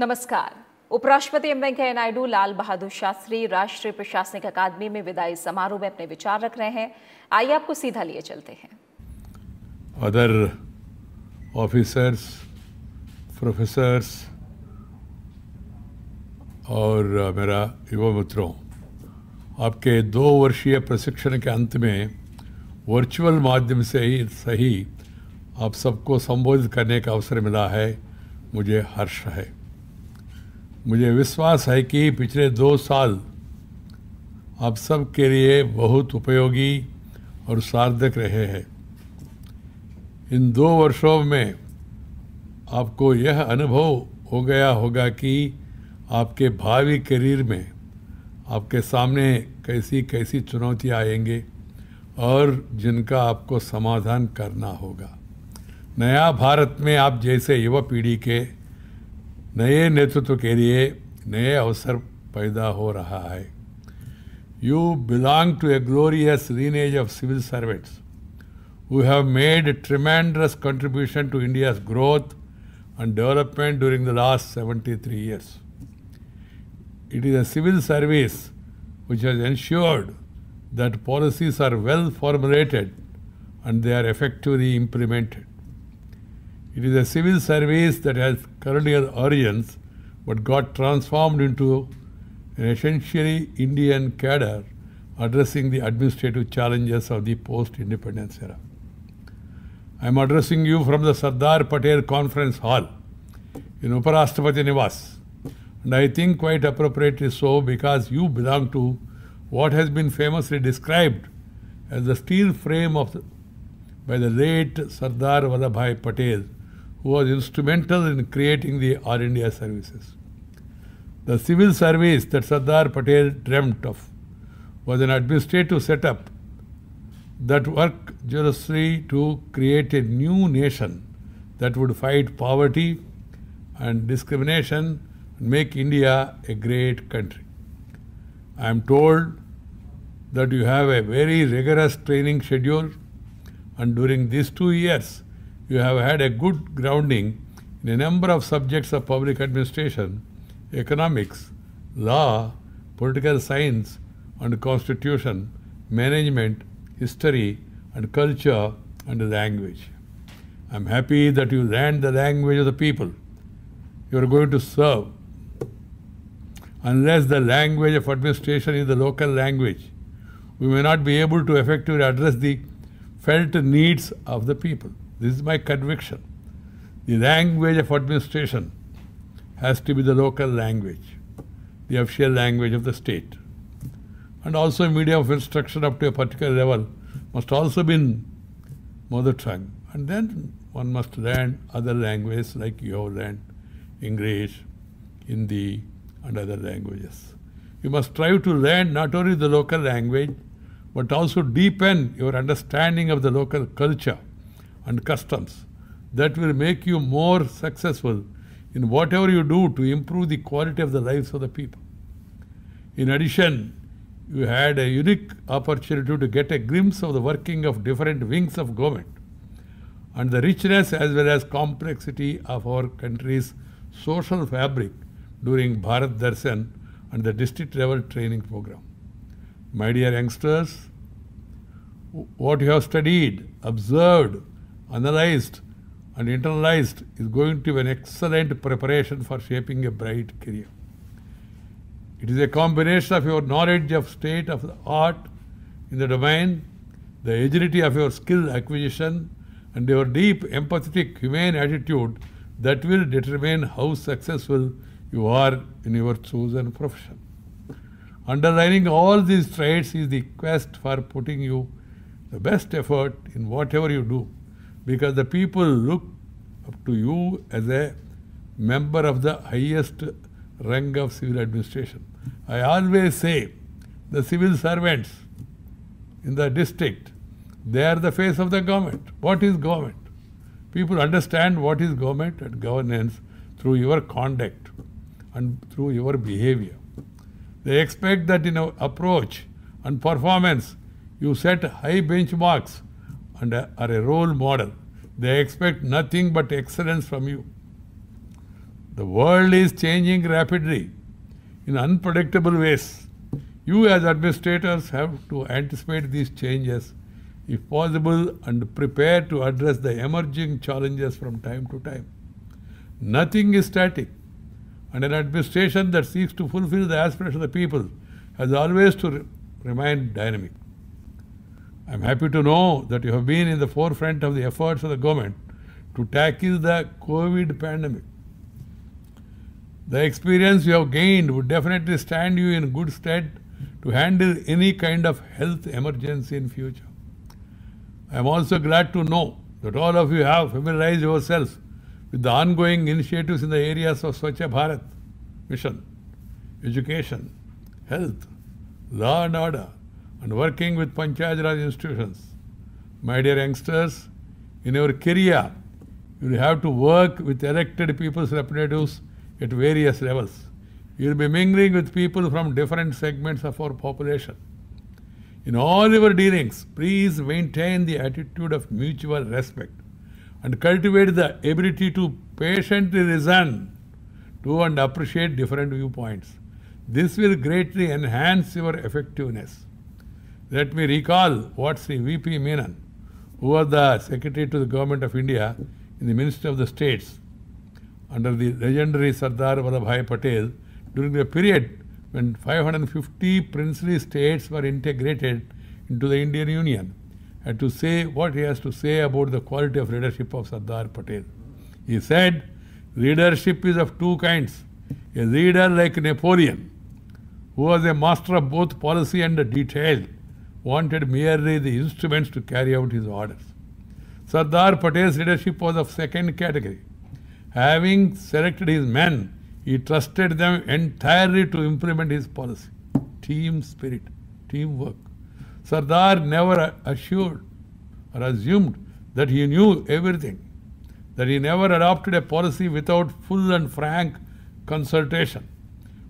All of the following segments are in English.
नमस्कार उपराष्ट्रपति एम वेंकैया नायडू लाल बहादुर शास्त्री राष्ट्रीय प्रशासनिक अकादमी में विदाई समारोह में अपने विचार रख रहे हैं आइए आपको सीधा लिए चलते हैं अदर ऑफिसर्स प्रोफेसर्स और uh, मेरा युवा मित्रों आपके दो वर्षीय प्रशिक्षण के अंत में वर्चुअल माध्यम से ही सही आप सबको संबोधित करने का अवसर मिला है मुझे हर्ष है मुझे विश्वास है कि पिछले दो साल आप सब के लिए बहुत उपयोगी और सार्थक रहे हैं इन दो वर्षों में आपको यह अनुभव हो गया होगा कि आपके भावी करियर में आपके सामने कैसी कैसी चुनौतियाँ आएंगे और जिनका आपको समाधान करना होगा नया भारत में आप जैसे युवा पीढ़ी के नए नेतृत्व के लिए नए अवसर पैदा हो रहा है you belong to a glorious lineage of civil servants who have made a tremendous contribution to India's growth and development during the last 73 years. It is a civil service which has ensured that policies are well formulated and they are effectively implemented. It is a civil service that has currently origins but got transformed into an essentially Indian cadre addressing the administrative challenges of the post-independence era. I am addressing you from the Sardar Patel Conference Hall in Uparashtrapati Nivas, And I think quite appropriately so because you belong to what has been famously described as the steel frame of the, by the late Sardar Vallabhai Patel who was instrumental in creating the All India services. The civil service that Sardar Patel dreamt of was an administrative setup that worked jealously to create a new nation that would fight poverty and discrimination and make India a great country. I am told that you have a very rigorous training schedule and during these two years you have had a good grounding in a number of subjects of public administration, economics, law, political science and constitution, management, history and culture and language. I am happy that you learned the language of the people you are going to serve. Unless the language of administration is the local language, we may not be able to effectively address the felt needs of the people. This is my conviction. The language of administration has to be the local language, the official language of the state. And also medium of instruction up to a particular level must also be in mother tongue. And then one must learn other languages like you have learned English, Hindi, and other languages. You must try to learn not only the local language, but also deepen your understanding of the local culture and customs. That will make you more successful in whatever you do to improve the quality of the lives of the people. In addition, you had a unique opportunity to get a glimpse of the working of different wings of government and the richness as well as complexity of our country's social fabric during Bharat Darshan and the district level training program. My dear youngsters, what you have studied, observed, analyzed and internalized is going to be an excellent preparation for shaping a bright career. It is a combination of your knowledge of state of the art in the domain, the agility of your skill acquisition, and your deep empathetic humane attitude that will determine how successful you are in your chosen profession. Underlining all these traits is the quest for putting you the best effort in whatever you do because the people look up to you as a member of the highest rank of civil administration. I always say the civil servants in the district, they are the face of the government. What is government? People understand what is government and governance through your conduct and through your behavior. They expect that in approach and performance, you set high benchmarks and are a role model. They expect nothing but excellence from you. The world is changing rapidly in unpredictable ways. You as administrators have to anticipate these changes if possible and prepare to address the emerging challenges from time to time. Nothing is static and an administration that seeks to fulfill the aspirations of the people has always to re remain dynamic. I'm happy to know that you have been in the forefront of the efforts of the government to tackle the COVID pandemic. The experience you have gained would definitely stand you in good stead to handle any kind of health emergency in future. I am also glad to know that all of you have familiarized yourselves with the ongoing initiatives in the areas of Swachh Bharat mission, education, health, law and order, and working with Panchayat Raj institutions. My dear youngsters, in your career, you will have to work with elected people's representatives at various levels. You will be mingling with people from different segments of our population. In all your dealings, please maintain the attitude of mutual respect and cultivate the ability to patiently listen to and appreciate different viewpoints. This will greatly enhance your effectiveness. Let me recall what Sri V.P. Menon, who was the secretary to the government of India in the Ministry of the States under the legendary Sardar Vallabhai Patel during the period when 550 princely states were integrated into the Indian Union and to say what he has to say about the quality of leadership of Sardar Patel. He said, leadership is of two kinds. A leader like Napoleon, who was a master of both policy and detail, wanted merely the instruments to carry out his orders. Sardar Patel's leadership was of second category. Having selected his men, he trusted them entirely to implement his policy. Team spirit, teamwork. Sardar never assured or assumed that he knew everything, that he never adopted a policy without full and frank consultation.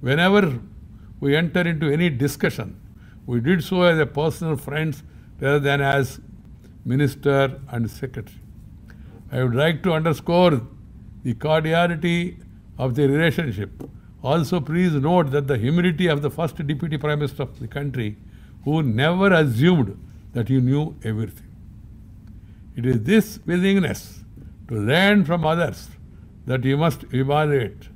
Whenever we enter into any discussion, we did so as a personal friends rather than as minister and secretary. I would like to underscore the cordiality of the relationship. Also, please note that the humility of the first deputy prime minister of the country, who never assumed that he knew everything. It is this willingness to learn from others that you must evaluate.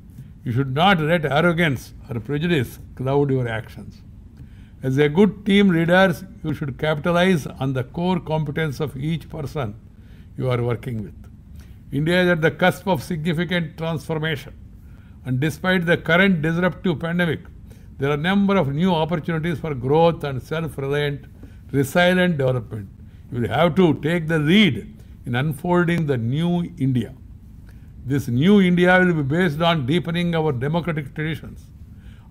You should not let arrogance or prejudice cloud your actions. As a good team leader, you should capitalize on the core competence of each person you are working with. India is at the cusp of significant transformation. And despite the current disruptive pandemic, there are a number of new opportunities for growth and self-reliant, resilient development. You will have to take the lead in unfolding the new India. This new India will be based on deepening our democratic traditions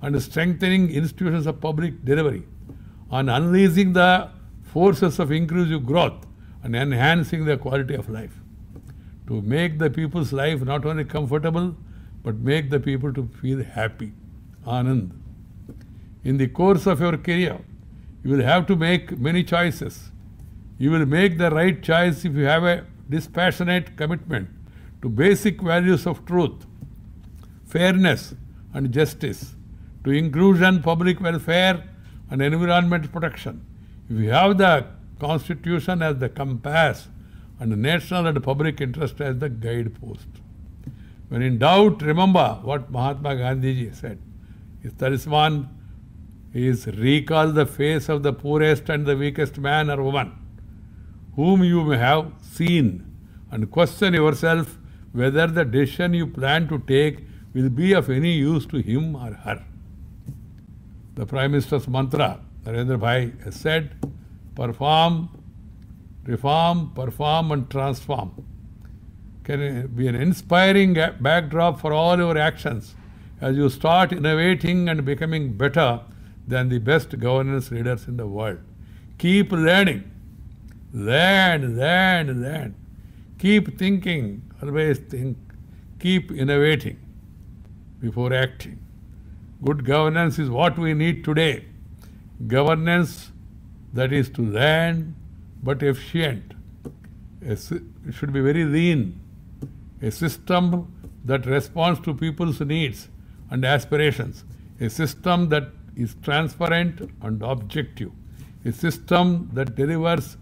and strengthening institutions of public delivery, on unleashing the forces of inclusive growth and enhancing the quality of life. To make the people's life not only comfortable, but make the people to feel happy, anand. In the course of your career, you will have to make many choices. You will make the right choice if you have a dispassionate commitment to basic values of truth, fairness, and justice to inclusion, public welfare and environment protection. If have the constitution as the compass and the national and public interest as the guidepost. When in doubt, remember what Mahatma Gandhi said. If Tarisman is recall the face of the poorest and the weakest man or woman, whom you may have seen, and question yourself whether the decision you plan to take will be of any use to him or her the Prime Minister's mantra, Narendra Bhai has said, perform, reform, perform and transform can be an inspiring backdrop for all your actions as you start innovating and becoming better than the best governance leaders in the world. Keep learning. Learn, learn, learn. Keep thinking, always think. Keep innovating before acting. Good governance is what we need today. Governance that is to learn but efficient. It should be very lean. A system that responds to people's needs and aspirations. A system that is transparent and objective. A system that delivers,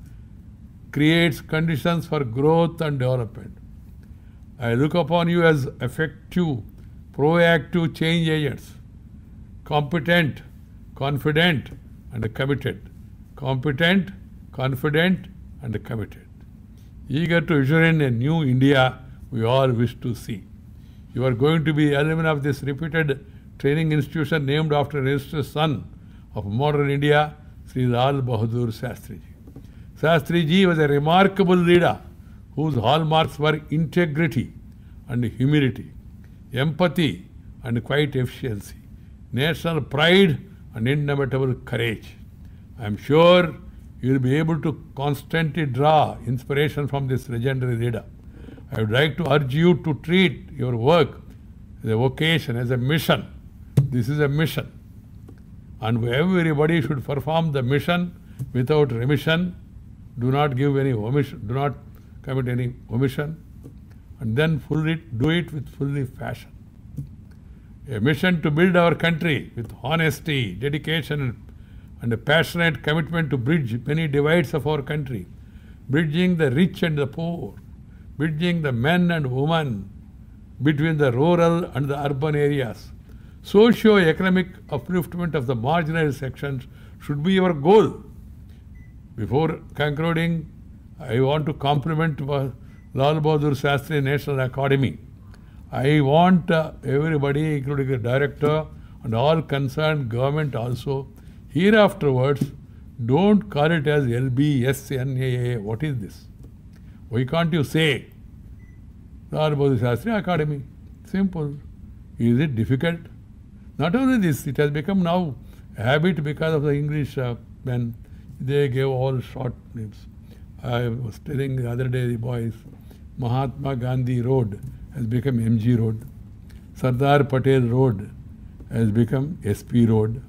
creates conditions for growth and development. I look upon you as effective, proactive change agents competent, confident, and committed. Competent, confident, and committed. Eager to usher in a new India we all wish to see. You are going to be alumni of this reputed training institution named after the illustrious son of modern India, Sri Lal Bahadur Shastriji. Shastriji was a remarkable leader whose hallmarks were integrity and humility, empathy and quiet efficiency national pride and indomitable courage. I am sure you will be able to constantly draw inspiration from this legendary leader. I would like to urge you to treat your work as a vocation, as a mission. This is a mission. And everybody should perform the mission without remission. Do not give any omission, do not commit any omission. And then do it with fully fashion a mission to build our country with honesty, dedication, and a passionate commitment to bridge many divides of our country, bridging the rich and the poor, bridging the men and women between the rural and the urban areas. Socio-economic upliftment of the marginalized sections should be our goal. Before concluding, I want to compliment Lal Bahadur Shastri National Academy. I want uh, everybody, including the director and all concerned government also, hereafterwards, don't call it as LBSNAA. What is this? Why can't you say Sarbodhi Shastri Academy? Simple. Is it difficult? Not only this, it has become now a habit because of the English uh, when they gave all short names. I was telling the other day the boys, Mahatma Gandhi Road has become MG Road. Sardar Patel Road has become SP Road.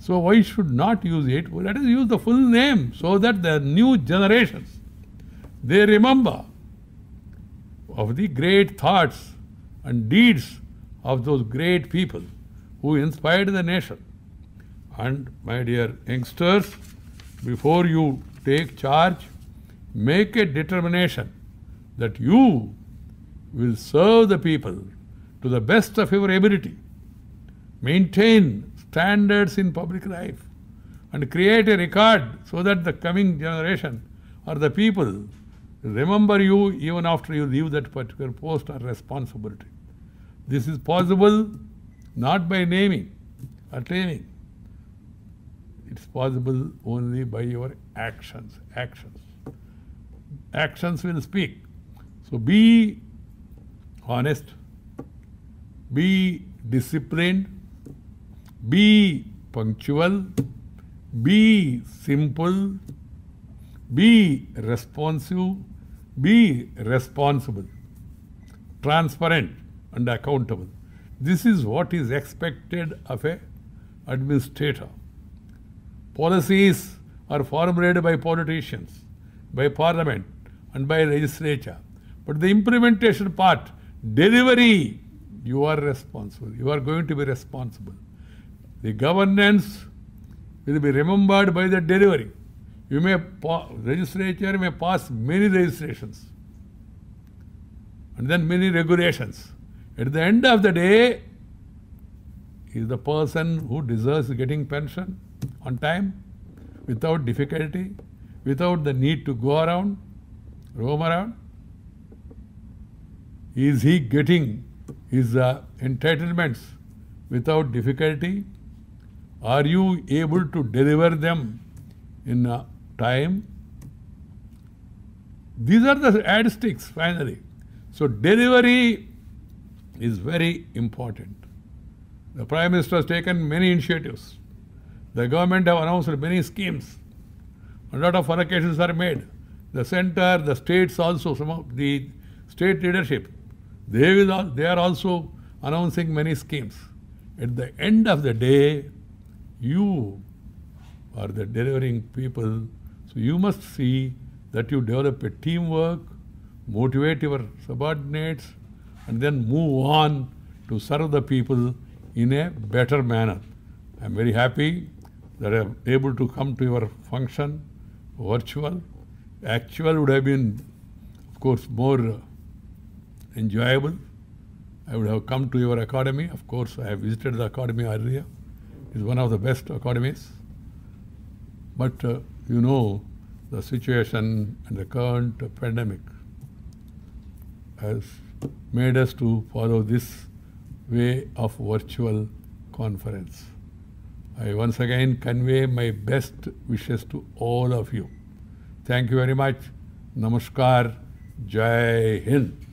So why should not use it? Well, let us use the full name so that the new generations, they remember of the great thoughts and deeds of those great people who inspired the nation. And my dear youngsters, before you take charge, make a determination that you will serve the people to the best of your ability, maintain standards in public life, and create a record so that the coming generation or the people remember you even after you leave that particular post or responsibility. This is possible not by naming or training. It's possible only by your actions. Actions. Actions will speak. So be honest, be disciplined, be punctual, be simple, be responsive, be responsible, transparent and accountable. This is what is expected of a administrator. Policies are formulated by politicians, by parliament and by legislature. But the implementation part delivery, you are responsible. You are going to be responsible. The governance will be remembered by the delivery. You may legislature may pass many registrations and then many regulations. At the end of the day, is the person who deserves getting pension on time, without difficulty, without the need to go around, roam around. Is he getting his uh, entitlements without difficulty? Are you able to deliver them in uh, time? These are the ad sticks finally. So delivery is very important. The Prime Minister has taken many initiatives. The government have announced many schemes. A lot of allocations are made. The center, the states also, some of the state leadership they, will, they are also announcing many schemes. At the end of the day, you are the delivering people. So you must see that you develop a teamwork, motivate your subordinates, and then move on to serve the people in a better manner. I am very happy that I am able to come to your function, virtual. Actual would have been, of course, more enjoyable. I would have come to your academy. Of course, I have visited the academy earlier. It's one of the best academies. But uh, you know the situation and the current pandemic has made us to follow this way of virtual conference. I once again convey my best wishes to all of you. Thank you very much. Namaskar. Jai Hind.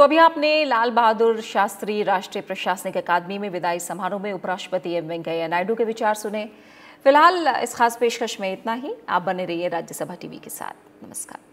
तो अभी आपने लाल बहादुर शास्त्री राष्ट्रीय प्रशासनिक अकादमी में विदाई समारोह में उपराष्ट्रपति एम वेंकैया नायडू के विचार सुने फिलहाल इस खास पेशकश में इतना ही आप बने रहिए राज्यसभा टीवी के साथ नमस्कार